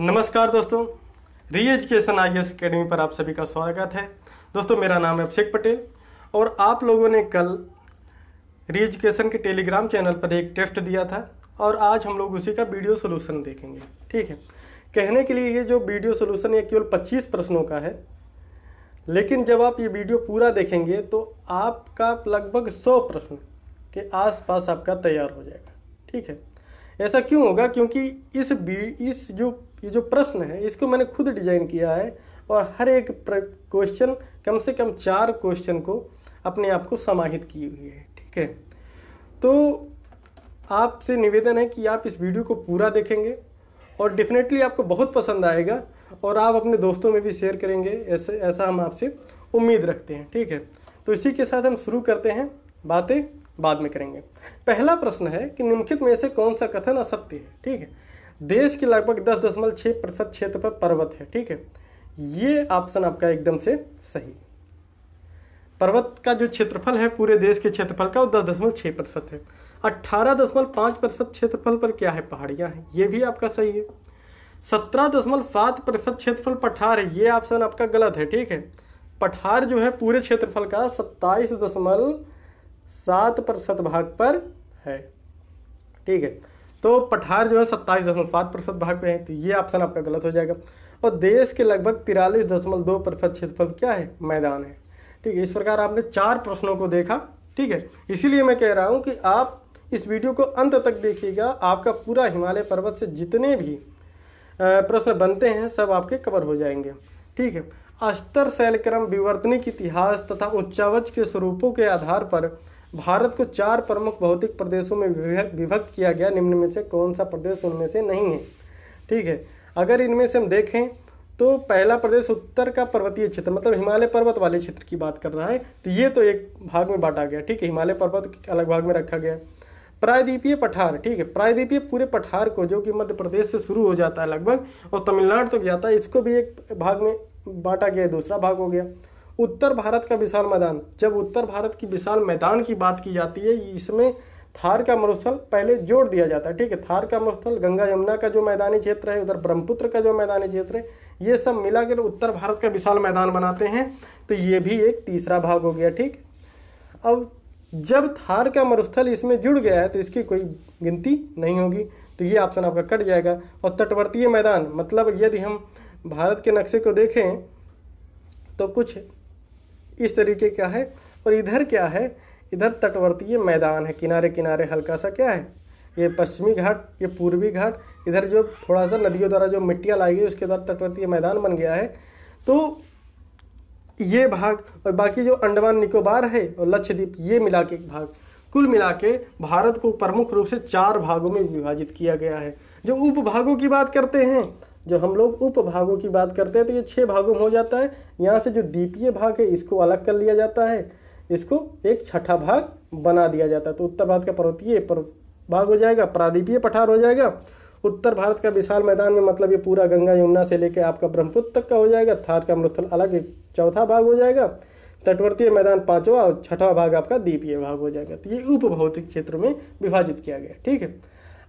नमस्कार दोस्तों री एजुकेशन आई एस अकेडमी पर आप सभी का स्वागत है दोस्तों मेरा नाम है अभिषेक पटेल और आप लोगों ने कल री एजुकेशन के टेलीग्राम चैनल पर एक टेस्ट दिया था और आज हम लोग उसी का वीडियो सोल्यूशन देखेंगे ठीक है कहने के लिए ये जो वीडियो सोल्यूशन ये केवल पच्चीस प्रश्नों का है लेकिन जब आप ये वीडियो पूरा देखेंगे तो आपका लगभग सौ प्रश्न के आसपास आपका तैयार हो जाएगा ठीक है ऐसा क्यों होगा क्योंकि इस इस जो ये जो प्रश्न है इसको मैंने खुद डिजाइन किया है और हर एक क्वेश्चन कम से कम चार क्वेश्चन को अपने आप को समाहित की हुई है ठीक है तो आपसे निवेदन है कि आप इस वीडियो को पूरा देखेंगे और डेफिनेटली आपको बहुत पसंद आएगा और आप अपने दोस्तों में भी शेयर करेंगे ऐसे ऐसा हम आपसे उम्मीद रखते हैं ठीक है तो इसी के साथ हम शुरू करते हैं बातें बाद में करेंगे पहला प्रश्न है कि निम्नलिखित में से कौन सा कथन असत्य है ठीक है देश के लगभग दस दशमलव छः प्रतिशत क्षेत्र पर पर्वत है ठीक है ये ऑप्शन आपका एकदम से सही पर्वत का जो क्षेत्रफल है पूरे देश के क्षेत्रफल का वो दस दशमलव छः प्रतिशत है अट्ठारह दशमलव पाँच प्रतिशत क्षेत्रफल पर क्या है पहाड़ियाँ हैं ये भी आपका सही है सत्रह दशमलव सात प्रतिशत क्षेत्रफल पठार है ये ऑप्शन आपका गलत है ठीक है पठार जो है पूरे क्षेत्रफल का सत्ताईस दशमलव सात प्रतिशत भाग पर है ठीक है तो पठार जो है सत्ताईस दशमलव सात प्रतिशत भाग पे है तो ये ऑप्शन आपका गलत हो जाएगा और देश के लगभग तिरालीस दशमलव दो प्रतिशत क्षेत्रफल क्या है मैदान है ठीक है इस प्रकार आपने चार प्रश्नों को देखा ठीक है इसीलिए मैं कह रहा हूँ कि आप इस वीडियो को अंत तक देखिएगा आपका पूरा हिमालय पर्वत से जितने भी प्रश्न बनते हैं सब आपके कवर हो जाएंगे ठीक है अस्तर शैलक्रम विवर्तनिक इतिहास तथा उच्चावच के स्वरूपों के आधार पर भारत को चार प्रमुख भौतिक प्रदेशों में विभक्त किया गया निम्न में से कौन सा प्रदेश उनमें से नहीं है ठीक है अगर इनमें से हम देखें तो पहला प्रदेश उत्तर का पर्वतीय क्षेत्र मतलब हिमालय पर्वत वाले क्षेत्र की बात कर रहा है तो ये तो एक भाग में बांटा गया ठीक है हिमालय पर्वत अलग भाग में रखा गया प्रायद्वीपीय पठार ठीक है प्रायद्वीपीय पूरे पठार को जो कि मध्य प्रदेश से शुरू हो जाता है लगभग और तमिलनाडु तक तो जाता है इसको भी एक भाग में बांटा गया दूसरा भाग हो गया उत्तर भारत का विशाल मैदान जब उत्तर भारत की विशाल मैदान की बात की जाती है इसमें थार का मरुस्थल पहले जोड़ दिया जाता है ठीक है थार का मरुस्थल गंगा यमुना का जो मैदानी क्षेत्र है उधर ब्रह्मपुत्र का जो मैदानी क्षेत्र है ये सब मिलाकर उत्तर भारत का विशाल मैदान बनाते हैं तो ये भी एक तीसरा भाग हो गया ठीक अब जब थार का मरुस्थल इसमें जुड़ गया है तो इसकी कोई गिनती नहीं होगी तो ये ऑप्शन आपका कट जाएगा और तटवर्तीय मैदान मतलब यदि हम भारत के नक्शे को देखें तो कुछ इस तरीके क्या है और इधर क्या है इधर तटवर्तीय मैदान है किनारे किनारे हल्का सा क्या है ये पश्चिमी घाट ये पूर्वी घाट इधर जो थोड़ा सा नदियों द्वारा जो मिट्टियाँ लाई गई उसके द्वारा तटवर्तीय मैदान बन गया है तो ये भाग और बाकी जो अंडमान निकोबार है और लक्षद्वीप ये मिला के भाग कुल मिला के भारत को प्रमुख रूप से चार भागों में विभाजित किया गया है जो उपभागों की बात करते हैं जो हम लोग उपभागों की बात करते हैं तो ये छः भागों में हो जाता है यहाँ से जो द्वीपीय भाग है इसको अलग कर लिया जाता है इसको एक छठा भाग बना दिया जाता है तो उत्तर भारत का पर्वतीय पर भाग हो जाएगा प्रादीपीय पठार हो जाएगा उत्तर भारत का विशाल मैदान में मतलब ये पूरा गंगा यमुना से लेकर आपका ब्रह्मपुत्र तक का हो जाएगा थार का अमृतस्थल अलग एक चौथा भाग हो जाएगा तटवर्तीय मैदान पांचवा और छठवां भाग आपका द्वीपीय भाग हो जाएगा तो ये उपभौतिक क्षेत्र में विभाजित किया गया ठीक है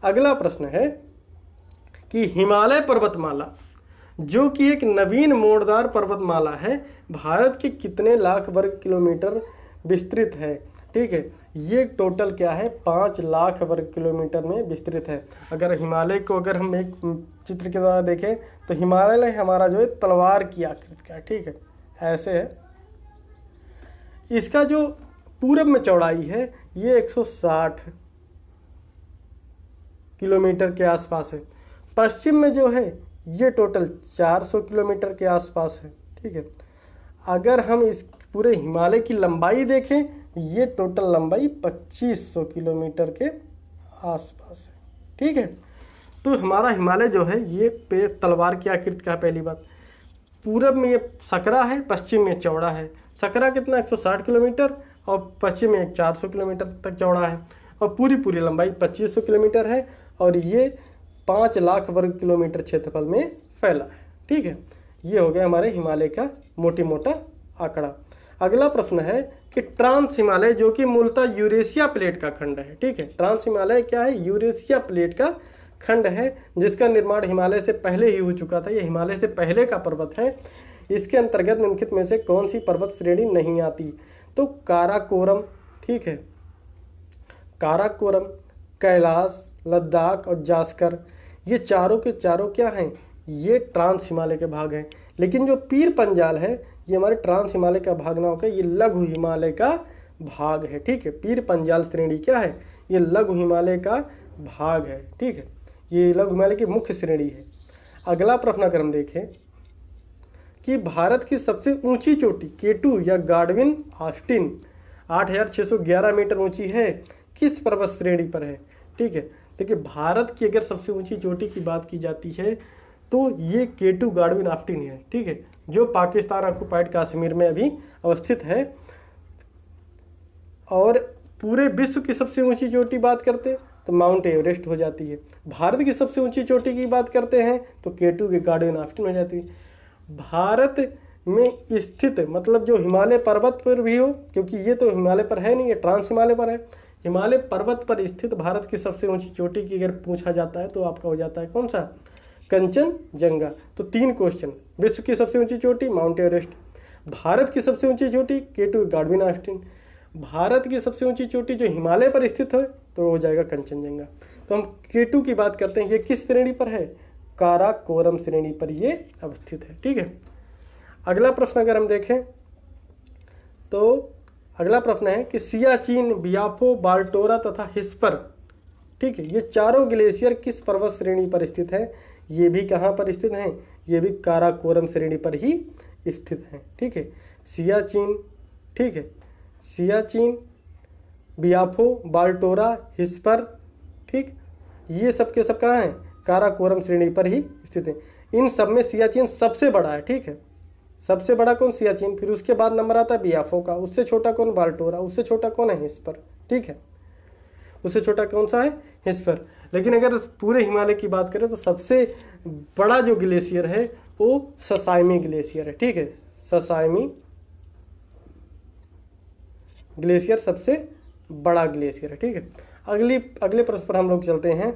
अगला प्रश्न है कि हिमालय पर्वतमाला जो कि एक नवीन मोड़दार पर्वतमाला है भारत के कितने लाख वर्ग किलोमीटर विस्तृत है ठीक है ये टोटल क्या है पाँच लाख वर्ग किलोमीटर में विस्तृत है अगर हिमालय को अगर हम एक चित्र के द्वारा देखें तो हिमालय हमारा जो है तलवार की आकृति का ठीक है ऐसे है इसका जो पूरब में चौड़ाई है ये 160 किलोमीटर के आसपास है पश्चिम में जो है ये टोटल 400 किलोमीटर के आसपास है ठीक है अगर हम इस पूरे हिमालय की लंबाई देखें ये टोटल लंबाई 2500 किलोमीटर के आसपास है ठीक है तो हमारा हिमालय जो है ये पे तलवार की आकृति का पहली बात पूरब में ये सकरा है पश्चिम में चौड़ा है सकरा कितना 160 किलोमीटर और पश्चिम में 400 किलोमीटर तक चौड़ा है और पूरी पूरी लंबाई 2500 किलोमीटर है और ये पाँच लाख वर्ग किलोमीटर क्षेत्रफल में फैला है ठीक है ये हो गया हमारे हिमालय का मोटी मोटा आंकड़ा अगला प्रश्न है कि ट्रांस हिमालय जो कि मूलतः यूरेशिया प्लेट का खंड है ठीक है ट्रांस हिमालय क्या है यूरेशिया प्लेट का खंड है जिसका निर्माण हिमालय से पहले ही हो चुका था यह हिमालय से पहले का पर्वत है इसके अंतर्गत निम्नलिखित में से कौन सी पर्वत श्रेणी नहीं आती तो काराकोरम ठीक है काराकोरम कैलाश लद्दाख और जास्कर ये चारों के चारों क्या हैं ये ट्रांस हिमालय के भाग हैं लेकिन जो पीर पंजाल है ये हमारे ट्रांस हिमालय का भाग ना होकर ये लघु हिमालय का भाग है ठीक है पीर पंजाल श्रेणी क्या है ये लघु हिमालय का भाग है ठीक है ये लघु हिमालय की मुख्य श्रेणी है अगला प्रश्न अगर हम देखें कि भारत की सबसे ऊंची चोटी केटू या गार्डविन आस्टिन 8611 मीटर ऊंची है किस पर्वत श्रेणी पर है ठीक है देखिए भारत की अगर सबसे ऊंची चोटी की बात की जाती है तो ये केटू गाडविन आफ्टिन है ठीक है जो पाकिस्तान ऑक्यूपाइड कश्मीर में अभी अवस्थित है और पूरे विश्व की सबसे ऊंची चोटी बात करते तो माउंट एवरेस्ट हो जाती है भारत की सबसे ऊंची चोटी की बात करते हैं तो केटू की गार्डन आफ्टिन हो जाती है भारत में स्थित मतलब जो हिमालय पर्वत पर भी हो क्योंकि ये तो हिमालय पर है नहीं ये ट्रांस हिमालय पर है हिमालय पर्वत पर स्थित भारत की सबसे ऊंची चोटी की अगर पूछा जाता है तो आपका हो जाता है कौन सा कंचन जंगा तो तीन क्वेश्चन विश्व की सबसे ऊंची चोटी माउंट एवरेस्ट भारत की सबसे ऊंची चोटी के टू गार्डविन आस्टिन भारत की सबसे ऊंची चोटी जो हिमालय पर स्थित है तो हो जाएगा कंचनजंगा तो हम केटू की बात करते हैं ये किस श्रेणी पर है काराकोरम श्रेणी पर ये अवस्थित है ठीक है अगला प्रश्न अगर हम देखें तो अगला प्रश्न है कि सियाचीन बियाफो बाल्टोरा तथा हिस्पर ठीक है ये चारों ग्लेशियर किस पर्वत श्रेणी पर स्थित है ये भी कहाँ पर स्थित हैं ये भी काराकोरम श्रेणी पर ही स्थित हैं ठीक है सियाचीन ठीक है सियाचीन बियाफो बाल्टोरा हिस्पर ठीक ये सब के सब कहाँ हैं काराकोरम श्रेणी पर ही स्थित हैं इन सब में सियाचीन सबसे बड़ा है ठीक है सबसे बड़ा कौन सियाचिन फिर उसके बाद नंबर आता है बियाफो का उससे छोटा कौन बाल्टोरा उससे छोटा कौन है हिस्पर ठीक है उससे छोटा कौन सा है हिस्पर लेकिन अगर पूरे हिमालय की बात करें तो सबसे बड़ा जो ग्लेशियर है वो ससाइमी ग्लेशियर है ठीक है ससाइमी ग्लेशियर सबसे बड़ा ग्लेशियर है ठीक है अगली अगले प्रश्न पर हम लोग चलते हैं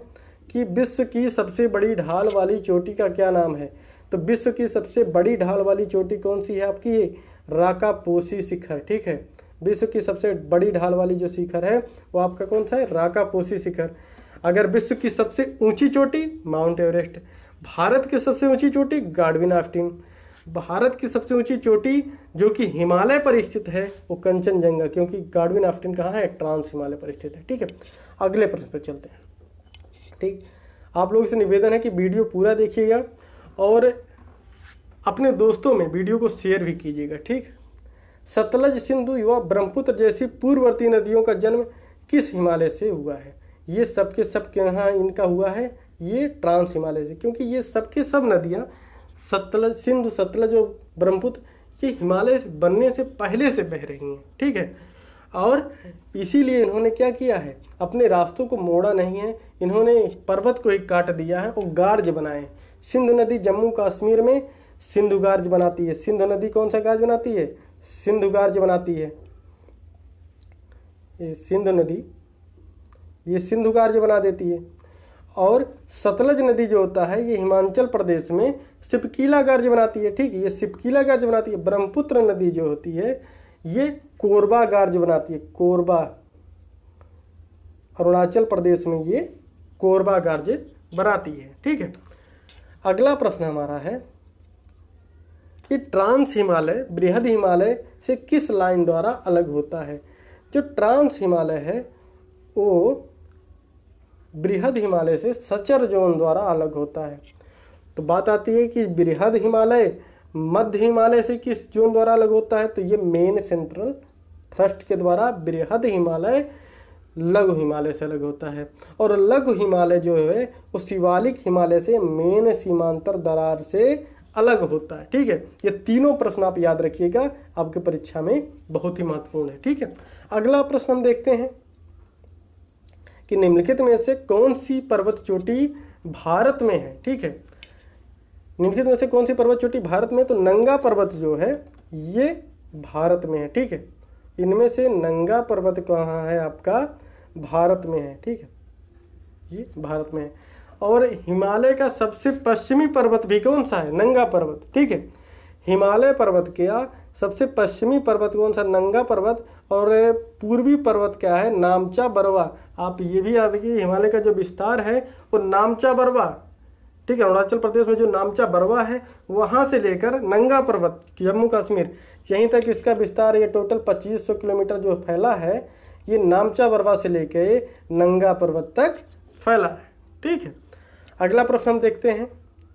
कि विश्व की सबसे बड़ी ढाल वाली चोटी का क्या नाम है तो विश्व की सबसे बड़ी ढाल वाली चोटी कौन सी है आपकी राकापोसी शिखर ठीक है विश्व की सबसे बड़ी ढाल वाली जो शिखर है वो आपका कौन सा है पोसी शिखर अगर विश्व की सबसे ऊंची चोटी माउंट एवरेस्ट भारत की सबसे ऊंची चोटी गार्डविन आफ्टिन भारत की सबसे ऊंची चोटी जो कि हिमालय पर स्थित है वो कंचनजंगा क्योंकि गार्डविन आफ्टिन कहाँ है ट्रांस हिमालय पर स्थित है ठीक है अगले प्रश्न पर चलते हैं ठीक आप लोगों से निवेदन है कि वीडियो पूरा देखिएगा और अपने दोस्तों में वीडियो को शेयर भी कीजिएगा ठीक सतलज सिंधु युवा ब्रह्मपुत्र जैसी पूर्ववर्ती नदियों का जन्म किस हिमालय से हुआ है ये सबके सब के यहाँ इनका हुआ है ये ट्रांस हिमालय से क्योंकि ये सबके सब नदियाँ सतलज सिंधु सतलज और ब्रह्मपुत्र ये हिमालय बनने से पहले से बह रही हैं ठीक है और इसीलिए इन्होंने क्या किया है अपने रास्तों को मोड़ा नहीं है इन्होंने पर्वत को ही काट दिया है और गार्ज बनाए सिंधु नदी जम्मू कश्मीर में सिंधु गार्ज बनाती है सिंधु नदी कौन सा गार्ज बनाती है सिंधु गार्ज बनाती है ये सिंधु नदी ये सिंधु गार्ज बना देती है और सतलज नदी जो होता है ये हिमाचल प्रदेश में सिपकीला गर्ज बनाती है ठीक है ये सिपकीला गर्ज बनाती है ब्रह्मपुत्र नदी जो होती है ये कोरबा गर्ज बनाती है कोरबा अरुणाचल प्रदेश में ये कोरबा गर्ज बनाती है ठीक है अगला प्रश्न हमारा है कि ट्रांस हिमालय बृहद हिमालय से किस लाइन द्वारा अलग होता है जो ट्रांस हिमालय है वो बृहद हिमालय से सचर जोन द्वारा अलग होता है तो बात आती है कि बृहद हिमालय मध्य हिमालय से किस जोन द्वारा अलग होता है तो ये मेन सेंट्रल थ्रस्ट के द्वारा बृहद हिमालय लघु हिमालय से अलग होता है और लघु हिमालय जो है वो शिवालिक हिमालय से मेन सीमांतर दरार से अलग होता है ठीक है ये तीनों प्रश्न आप याद रखिएगा आपके परीक्षा में बहुत ही महत्वपूर्ण है ठीक है अगला प्रश्न हम देखते हैं कि निम्नलिखित में से कौन सी पर्वत चोटी भारत में है ठीक है निम्नलिखित में से कौन सी पर्वत चोटी भारत में तो नंगा पर्वत जो है ये भारत में है ठीक है इनमें से नंगा पर्वत कहाँ है आपका भारत में है ठीक है ये भारत में है और हिमालय का सबसे पश्चिमी पर्वत भी कौन सा है नंगा पर्वत ठीक है हिमालय पर्वत क्या सबसे पश्चिमी पर्वत कौन सा नंगा पर्वत और पूर्वी पर्वत क्या है नामचा बरवा आप ये भी याद रखिए हिमालय का जो विस्तार है वो नामचा बरवा ठीक है अरुणाचल प्रदेश में जो नामचा बरवा है वहाँ से लेकर नंगा पर्वत जम्मू कश्मीर यहीं तक इसका विस्तार ये टोटल 2500 किलोमीटर जो फैला है ये नामचा बरवा से लेके नंगा पर्वत तक फैला है ठीक है अगला प्रश्न हम देखते हैं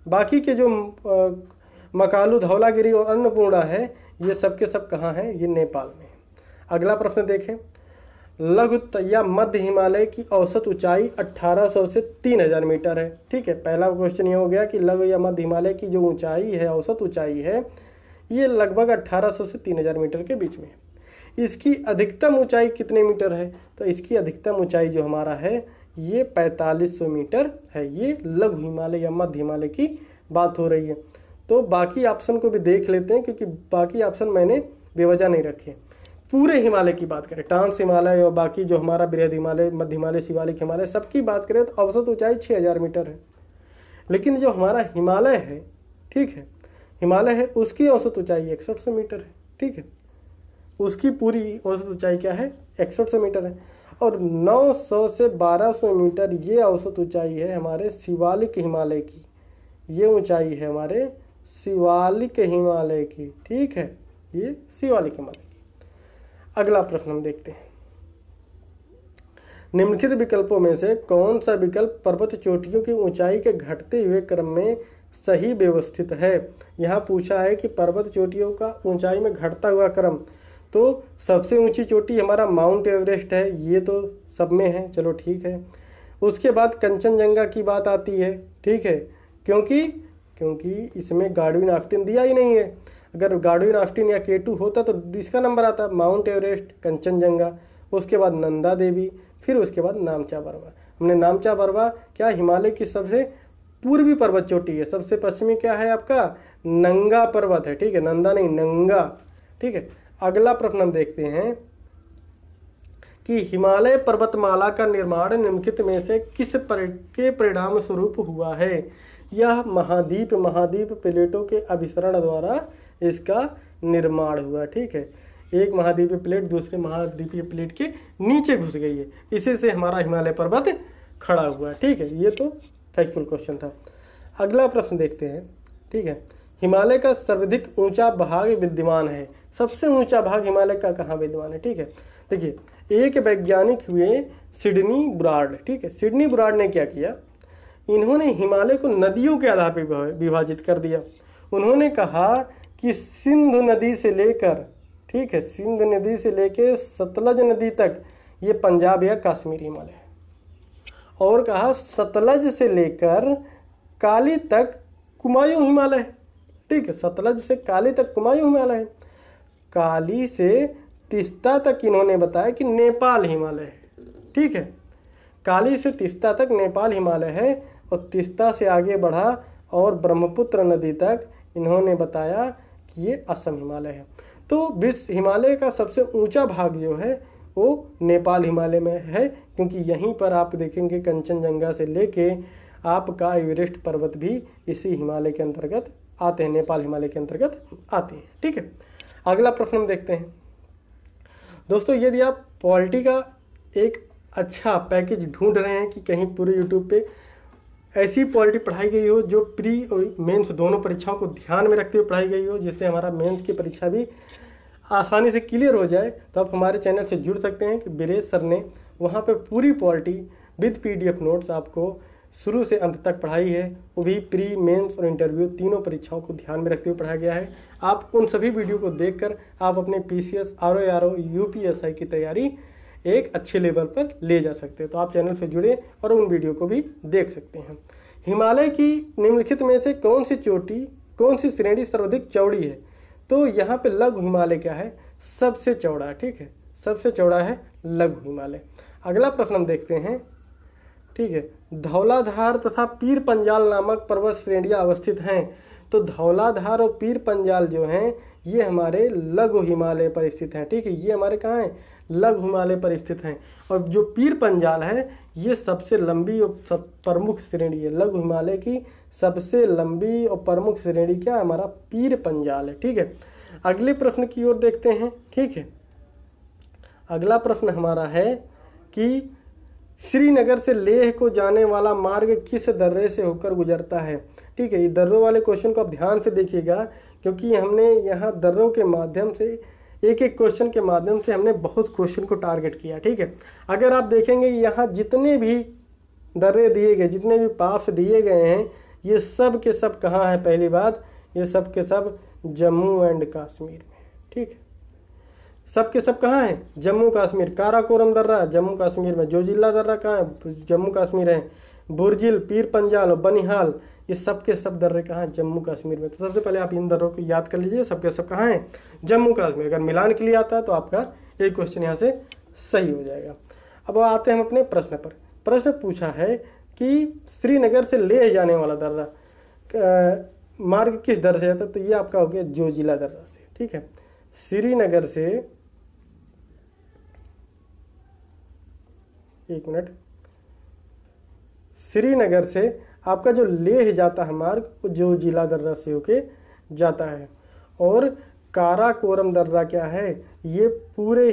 बाकी के जो मकालू धौलागिरी और अन्नपूर्णा है ये सब के सब कहाँ हैं ये नेपाल में अगला प्रश्न देखें लघु या मध्य हिमालय की औसत ऊंचाई 1800 से 3000 मीटर है ठीक है पहला क्वेश्चन ये हो गया कि लघु या मध्य हिमालय की जो ऊंचाई है औसत ऊंचाई है ये लगभग 1800 से 3000 मीटर के बीच में है इसकी अधिकतम ऊंचाई कितने मीटर है तो इसकी अधिकतम ऊंचाई जो हमारा है ये 4500 मीटर है ये लघु हिमालय या मध्य हिमालय की बात हो रही है तो बाकी ऑप्शन को भी देख लेते हैं क्योंकि बाकी ऑप्शन मैंने बेवजह नहीं रखे पूरे हिमालय की बात करें ट्रांस हिमालय और बाकी जो हमारा बृहद हिमालय मध्य हिमालय शिवालिक हिमालय सबकी बात करें तो औसत ऊंचाई 6000 मीटर है लेकिन जो हमारा हिमालय है ठीक है हिमालय है उसकी औसत ऊंचाई इकसठ मीटर है ठीक है उसकी पूरी औसत ऊंचाई क्या है इकसठ सौ मीटर है और 900 से 1200 मीटर ये औसत ऊंचाई है हमारे शिवालिक हिमालय की ये ऊंचाई है हमारे शिवालिक हिमालय की ठीक है ये शिवालिक हिमालय की अगला प्रश्न हम देखते हैं निम्नलिखित विकल्पों में से कौन सा विकल्प पर्वत चोटियों की ऊंचाई के घटते हुए क्रम में सही व्यवस्थित है यहाँ पूछा है कि पर्वत चोटियों का ऊंचाई में घटता हुआ क्रम तो सबसे ऊंची चोटी हमारा माउंट एवरेस्ट है ये तो सब में है चलो ठीक है उसके बाद कंचनजंगा की बात आती है ठीक है क्योंकि क्योंकि इसमें गार्डविन आफ्टिन दिया ही नहीं है अगर गार्डविन आफ्टिन या केटू होता तो इसका नंबर आता माउंट एवरेस्ट कंचनजंगा उसके बाद नंदा देवी फिर उसके बाद नामचा बरवा हमने नामचा बरवा क्या हिमालय की सबसे पूर्वी पर्वत चोटी है सबसे पश्चिमी क्या है आपका नंगा पर्वत है ठीक है नंदा नहीं नंगा ठीक है अगला प्रश्न हम देखते हैं कि हिमालय पर्वतमाला का निर्माण निम्नलिखित में से किस पर के परिणाम स्वरूप हुआ है यह महाद्वीप महाद्वीप प्लेटों के अभिसरण द्वारा इसका निर्माण हुआ ठीक है एक महाद्वीपीय प्लेट दूसरे महाद्वीपीय प्लेट के नीचे घुस गई है इसी से हमारा हिमालय पर्वत खड़ा हुआ ठीक है ये तो फैक्चुअल क्वेश्चन था अगला प्रश्न देखते हैं ठीक है हिमालय का सर्वाधिक ऊंचा भाग विद्यमान है सबसे ऊंचा भाग हिमालय का कहाँ विद्यमान है ठीक है देखिए एक वैज्ञानिक हुए सिडनी ब्राड ठीक है सिडनी ब्राड ने क्या किया इन्होंने हिमालय को नदियों के आधार पर विभाजित कर दिया उन्होंने कहा कि सिंधु नदी से लेकर ठीक है सिंधु नदी से लेकर सतलज नदी तक ये पंजाब या कश्मीर हिमालय है और कहा सतलज से लेकर काली तक कुमायूं हिमालय है ठीक है सतलज से काली तक कुमायूं हिमालय है काली से तिस्ता तक इन्होंने बताया कि नेपाल हिमालय है ठीक है काली से तिस्ता तक नेपाल हिमालय है और तिस्ता से आगे बढ़ा और ब्रह्मपुत्र नदी तक इन्होंने बताया कि ये असम हिमालय है तो विश्व हिमालय का सबसे ऊंचा भाग जो है वो नेपाल हिमालय में है क्योंकि यहीं पर आप देखेंगे कंचनजंगा से लेके आपका एवरेस्ट पर्वत भी इसी हिमालय के अंतर्गत आते हैं नेपाल हिमालय के अंतर्गत आते हैं ठीक है अगला प्रश्न हम देखते हैं दोस्तों यदि आप पॉलिटी का एक अच्छा पैकेज ढूंढ रहे हैं कि कहीं पूरे यूट्यूब पे ऐसी पॉलिटी पढ़ाई गई हो जो प्री और मेंस दोनों परीक्षाओं को ध्यान में रखते हुए पढ़ाई गई हो जिससे हमारा मेंस की परीक्षा भी आसानी से क्लियर हो जाए तो आप हमारे चैनल से जुड़ सकते हैं कि बिरेश सर ने वहाँ पर पूरी पॉलिटी विद एफ नोट्स आपको शुरू से अंत तक पढ़ाई है वो भी प्री मेंस और इंटरव्यू तीनों परीक्षाओं को ध्यान में रखते हुए पढ़ाया गया है आप उन सभी वीडियो को देखकर आप अपने P C S R O R O U P S I की तैयारी एक अच्छे लेवल पर ले जा सकते हैं तो आप चैनल से जुड़े और उन वीडियो को भी देख सकते हैं हिमालय की निम्नलिखित में से कौन सी चोटी कौन सी श्रेणी सर्वाधिक चौड़ी है तो यहाँ पे लघु हिमालय क्या है सबसे चौड़ा ठीक है सबसे चौड़ा है लघु हिमालय अगला प्रश्न हम देखते हैं ठीक है धौलाधार तथा पीर पंजाल नामक पर्वत श्रेणियाँ अवस्थित हैं तो धौलाधार और पीर पंजाल जो हैं ये हमारे लघु हिमालय पर स्थित हैं ठीक है ये हमारे कहाँ हैं लघु हिमालय पर स्थित हैं और जो पीर पंजाल है ये सबसे लंबी और सब प्रमुख श्रेणी है लघु हिमालय की सबसे लंबी और प्रमुख श्रेणी क्या हमारा पीर पंजाल है ठीक है अगले प्रश्न की ओर देखते हैं ठीक है अगला प्रश्न हमारा है कि श्रीनगर से लेह को जाने वाला मार्ग किस दर्रे से होकर गुजरता है ठीक है ये दर्रों वाले क्वेश्चन को आप ध्यान से देखिएगा क्योंकि हमने यहाँ दर्रों के माध्यम से एक एक क्वेश्चन के माध्यम से हमने बहुत क्वेश्चन को टारगेट किया ठीक है अगर आप देखेंगे यहाँ जितने भी दर्रे दिए गए जितने भी पास दिए गए हैं ये सब के सब कहाँ है पहली बात ये सब के सब जम्मू एंड कश्मीर में ठीक है सब के सब कहाँ हैं जम्मू कश्मीर काराकोरम दर्रा जम्मू कश्मीर में जो जिला दर्रा कहाँ है जम्मू कश्मीर है बुरजिल पीर पंजाल और बनिहाल ये सब के सब दर्रे कहाँ हैं जम्मू कश्मीर में तो सबसे पहले आप इन दर्रों को याद कर लीजिए सबके सब कहाँ हैं जम्मू कश्मीर अगर मिलान के लिए आता है तो आपका ये क्वेश्चन यहाँ से सही हो जाएगा अब आते हैं हम अपने प्रश्न पर प्रश्न पूछा है कि श्रीनगर से ले जाने वाला दर्रा मार्ग किस दर से आता है तो ये आपका हो गया जोजिला दर्रा से ठीक है श्रीनगर से एक मिनट श्रीनगर से आपका जो लेह जाता है मार्ग जो जिला दर्रा से होके जाता है और काराकोरम दर्रा क्या है ये पूरे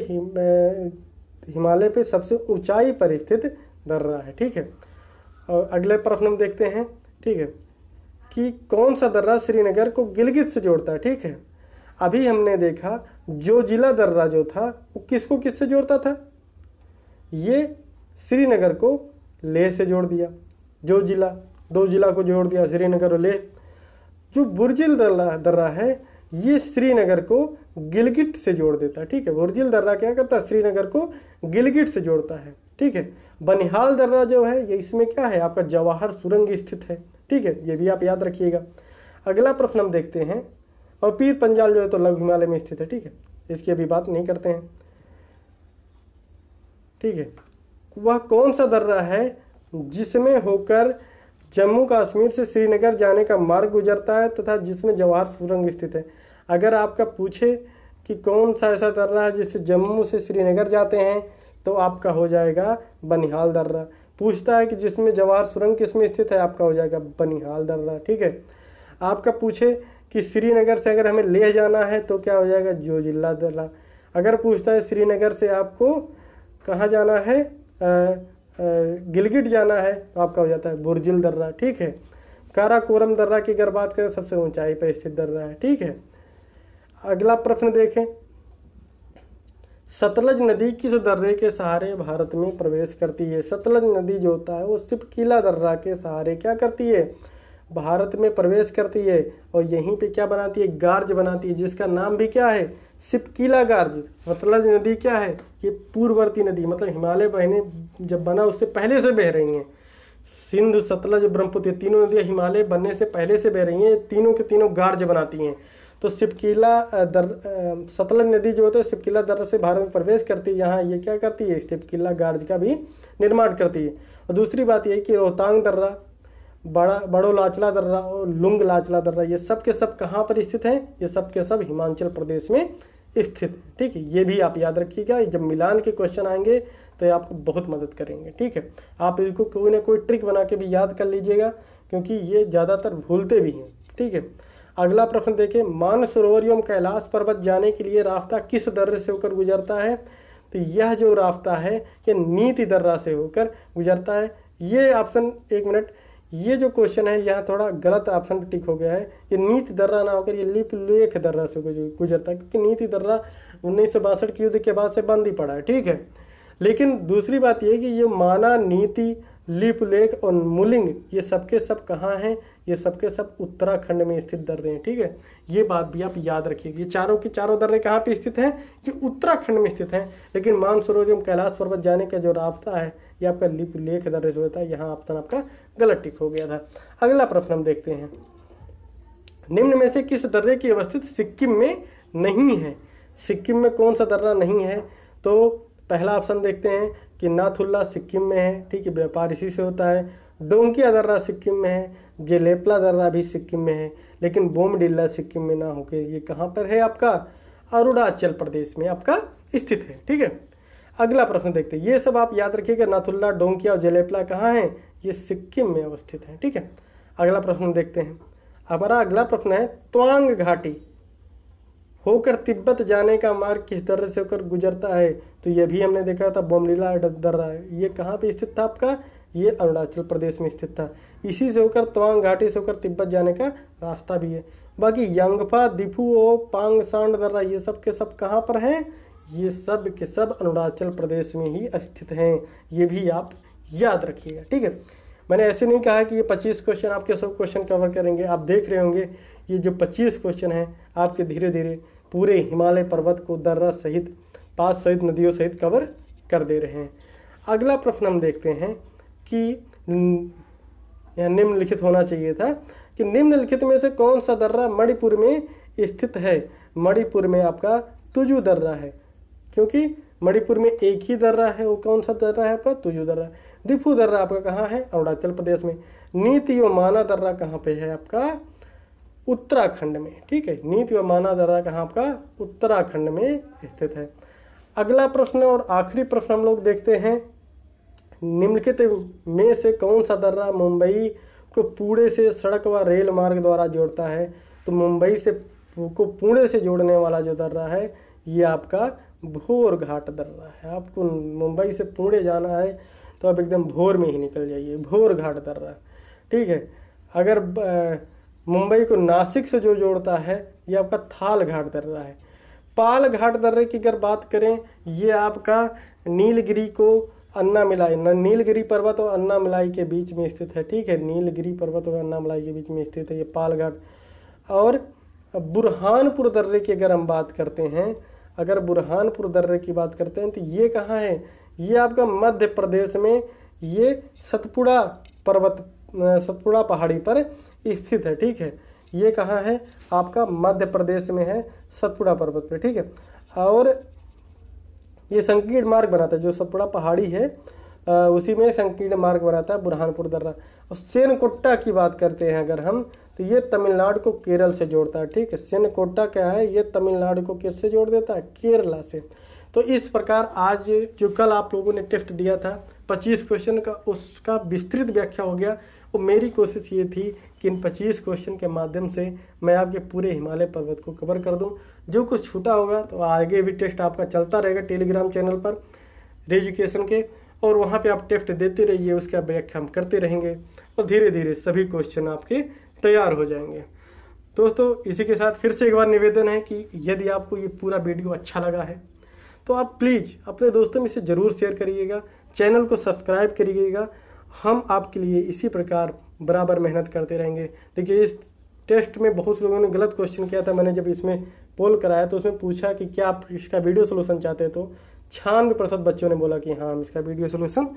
हिमालय पे सबसे ऊंचाई पर स्थित दर्रा है ठीक है और अगले प्रश्न हम देखते हैं ठीक है कि कौन सा दर्रा श्रीनगर को गिलगित से जोड़ता है ठीक है अभी हमने देखा जो जिला दर्रा जो था वो किसको किससे जोड़ता था ये श्रीनगर को लेह से जोड़ दिया जो जिला दो जिला को जोड़ दिया श्रीनगर और लेह जो बुरजिल दर्रा दर्रा है ये श्रीनगर को गिलगिट से जोड़ देता है ठीक है बुरजिल दर्रा क्या करता है श्रीनगर को गिलगिट से जोड़ता है ठीक है बनिहाल दर्रा जो है ये इसमें क्या है आपका जवाहर सुरंग स्थित है ठीक है ये भी आप याद रखिएगा अगला प्रश्न हम देखते हैं और पीर पंजाल जो है तो लघु हिमालय में स्थित है ठीक है इसकी अभी बात नहीं करते हैं ठीक है वह कौन सा दर्रा है जिसमें होकर जम्मू कश्मीर से श्रीनगर जाने का मार्ग गुजरता है तथा जिसमें जवाहर सुरंग स्थित है अगर आपका पूछे कि कौन सा ऐसा दर्रा है जिससे जम्मू से श्रीनगर जाते हैं तो आपका हो जाएगा बनिहाल दर्रा पूछता है कि जिसमें जवाहर सुरंग किस में स्थित है आपका हो जाएगा बनिहाल दर्रा ठीक है आपका पूछे कि श्रीनगर से अगर हमें लेह जाना है तो क्या हो जाएगा जोजिला दर्रा अगर पूछता है श्रीनगर से आपको कहाँ जाना है गिलगिट जाना है तो आपका हो जाता है बुरजिल दर्रा ठीक है काराकोरम दर्रा की अगर बात करें सबसे ऊंचाई पर स्थित दर्रा है ठीक है अगला प्रश्न देखें सतलज नदी किस दर्रे के सहारे भारत में प्रवेश करती है सतलज नदी जो होता है वो सिर्फ किला दर्रा के सहारे क्या करती है भारत में प्रवेश करती है और यहीं पे क्या बनाती है गार्ज बनाती है जिसका नाम भी क्या है सिपकीला गार्ज सतलज नदी क्या है ये पूर्ववर्ती नदी मतलब हिमालय बहने जब बना उससे पहले से बह रही हैं सिंधु सतलज ब्रह्मपुत्र तीनों नदियाँ हिमालय बनने से पहले से बह रही हैं तीनों के तीनों गार्ज बनाती हैं तो सिपकीला दर सतलज नदी जो होती है सिपकीला दर्र से भारत में प्रवेश करती है यहाँ ये क्या करती है सिपकीला गार्ज का भी निर्माण करती है और दूसरी बात यह कि रोहतांग दर्रा बड़ा बड़ो लाचला दर्रा और लुंग लाचला दर्रा ये सब के सब कहाँ पर स्थित हैं ये सब के सब हिमाचल प्रदेश में स्थित ठीक है ये भी आप याद रखिएगा जब मिलान के क्वेश्चन आएंगे तो ये आपको बहुत मदद करेंगे ठीक है आप इसको कोई ना कोई ट्रिक बना के भी याद कर लीजिएगा क्योंकि ये ज़्यादातर भूलते भी हैं ठीक है अगला प्रश्न देखें मानसरोवर एवं कैलाश पर्वत जाने के लिए रास्ता किस दर्रे से होकर गुजरता है तो यह जो रास्ता है ये नीति दर्रा से होकर गुजरता है ये ऑप्शन एक मिनट ये जो क्वेश्चन है यहाँ थोड़ा गलत ऑप्शन टिक हो गया है ये नीति दर्रा ना होकर ये लिप लेख दर्रा से गुजरता है क्योंकि नीति दर्रा उन्नीस के युद्ध के बाद से बंद ही पड़ा है ठीक है लेकिन दूसरी बात ये कि ये माना नीति लिप लेख और मुलिंग ये सबके सब कहाँ हैं ये सबके सब उत्तराखंड में स्थित दर्रे हैं ठीक है ये बात भी आप याद रखिए ये चारों के चारों दर्रे कहाँ पे स्थित हैं ये उत्तराखंड में स्थित हैं लेकिन मानसरोवर कैलाश पर्वत जाने का जो रास्ता है ये आपका लिप लेख दर्ज होता है यहाँ ऑप्शन आपका गलत टिक हो गया था अगला प्रश्न हम देखते हैं निम्न में से किस दर्रे की अवस्थित सिक्किम में नहीं है सिक्किम में कौन सा दर्रा नहीं है तो पहला ऑप्शन देखते हैं कि नाथुल्ला सिक्किम में है ठीक है व्यापार इसी से होता है डोंकिया दर्रा सिक्किम में है जेलेपला दर्रा भी सिक्किम में है लेकिन बोमडिल्ला सिक्किम में ना होके ये कहाँ पर है आपका अरुणाचल प्रदेश में आपका स्थित है ठीक है अगला प्रश्न देखते हैं ये सब आप याद रखिएगा नाथुल्ला डोंकिया और जलेपला कहाँ हैं ये सिक्किम में अवस्थित हैं ठीक है अगला प्रश्न देखते हैं हमारा अगला प्रश्न है त्वांग घाटी होकर तिब्बत जाने का मार्ग किस दर्रे से होकर गुजरता है तो ये भी हमने देखा था बोमलीला दर्रा ये कहाँ पे स्थित था आपका ये अरुणाचल प्रदेश में स्थित था इसी से होकर त्वांग घाटी से होकर तिब्बत जाने का रास्ता भी है बाकी यंगफा दिफू ओ पांग सांड दर्रा ये सब के सब कहाँ पर हैं ये सब के सब अरुणाचल प्रदेश में ही स्थित हैं ये भी आप याद रखिएगा ठीक है मैंने ऐसे नहीं कहा कि ये पच्चीस क्वेश्चन आपके सब क्वेश्चन कवर करेंगे आप देख रहे होंगे ये जो पच्चीस क्वेश्चन हैं आपके धीरे धीरे पूरे हिमालय पर्वत को दर्रा सहित पास सहित नदियों सहित कवर कर दे रहे हैं अगला प्रश्न हम देखते हैं कि यह निम्नलिखित होना चाहिए था कि निम्नलिखित में से कौन सा दर्रा मणिपुर में स्थित है मणिपुर में आपका तुजु दर्रा है क्योंकि मणिपुर में एक ही दर्रा है वो कौन सा दर्रा है आपका तुजू दर्रा दिफू दर्रा आपका कहाँ है अरुणाचल प्रदेश में नीति व माना दर्रा कहाँ पे है आपका उत्तराखंड में ठीक है नीति व माना दर्रा कहाँ आपका उत्तराखंड में स्थित है अगला प्रश्न और आखिरी प्रश्न हम लोग देखते हैं निम्नलिखित में से कौन सा दर्रा मुंबई को पूरे से सड़क व रेल मार्ग द्वारा जोड़ता है तो मुंबई से को पुणे से जोड़ने वाला जो दर्रा है ये आपका भोर घाट दर्रा है आपको मुंबई से पुणे जाना है तो आप एकदम भोर में ही निकल जाइए भोर घाट दर्रा ठीक है अगर मुंबई को नासिक से जो जोड़ता है ये आपका थाल घाट दर्रा है पाल घाट दर्रे की अगर बात करें ये आपका नीलगिरी को अन्ना मिलाई नीलगिरी पर्वत और अन्ना मिलाई के बीच में स्थित है ठीक है नीलगिरी पर्वत और अन्ना मिलाई के बीच में स्थित है ये पालघाट और बुरहानपुर दर्रे की अगर हम बात करते हैं अगर बुरहानपुर दर्रे की बात करते हैं तो ये कहाँ है ये आपका मध्य प्रदेश में ये सतपुड़ा पर्वत सतपुड़ा पहाड़ी पर स्थित है ठीक है ये कहाँ है आपका मध्य प्रदेश में है सतपुड़ा पर्वत पे ठीक है और ये संकीर्ण मार्ग बनाता है जो सतपुड़ा पहाड़ी है उसी में संकीर्ण मार्ग बनाता है बुरहानपुर दर्रा और सेनकुट्टा की बात करते हैं अगर हम तो ये तमिलनाडु को केरल से जोड़ता है ठीक है सेनकोटा क्या है ये तमिलनाडु को किससे जोड़ देता है केरला से तो इस प्रकार आज जो कल आप लोगों ने टेस्ट दिया था 25 क्वेश्चन का उसका विस्तृत व्याख्या हो गया और मेरी कोशिश ये थी कि इन 25 क्वेश्चन के माध्यम से मैं आपके पूरे हिमालय पर्वत को कवर कर दूं जो कुछ छूटा होगा तो आगे भी टेस्ट आपका चलता रहेगा टेलीग्राम चैनल पर रेजुकेशन के और वहाँ पे आप टेस्ट देते रहिए उसका व्याख्या हम करते रहेंगे और धीरे धीरे सभी क्वेश्चन आपके तैयार हो जाएंगे दोस्तों इसी के साथ फिर से एक बार निवेदन है कि यदि आपको ये पूरा वीडियो अच्छा लगा है तो आप प्लीज़ अपने दोस्तों में इसे ज़रूर शेयर करिएगा चैनल को सब्सक्राइब करिएगा हम आपके लिए इसी प्रकार बराबर मेहनत करते रहेंगे देखिए इस टेस्ट में बहुत से लोगों ने गलत क्वेश्चन किया था मैंने जब इसमें पोल कराया तो उसमें पूछा कि क्या आप इसका वीडियो सोल्यूशन चाहते हैं तो छानवे प्रतिशत बच्चों ने बोला कि हाँ हम इसका वीडियो सोल्यूशन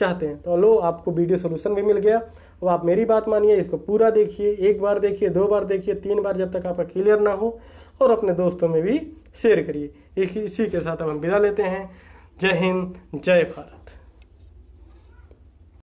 चाहते हैं तो लो आपको वीडियो सोल्यूशन भी मिल गया अब आप मेरी बात मानिए इसको पूरा देखिए एक बार देखिए दो बार देखिए तीन बार जब तक आपका क्लियर ना हो और अपने दोस्तों में भी शेयर करिए इसी के साथ अब हम विदा लेते हैं जय हिंद जय भारत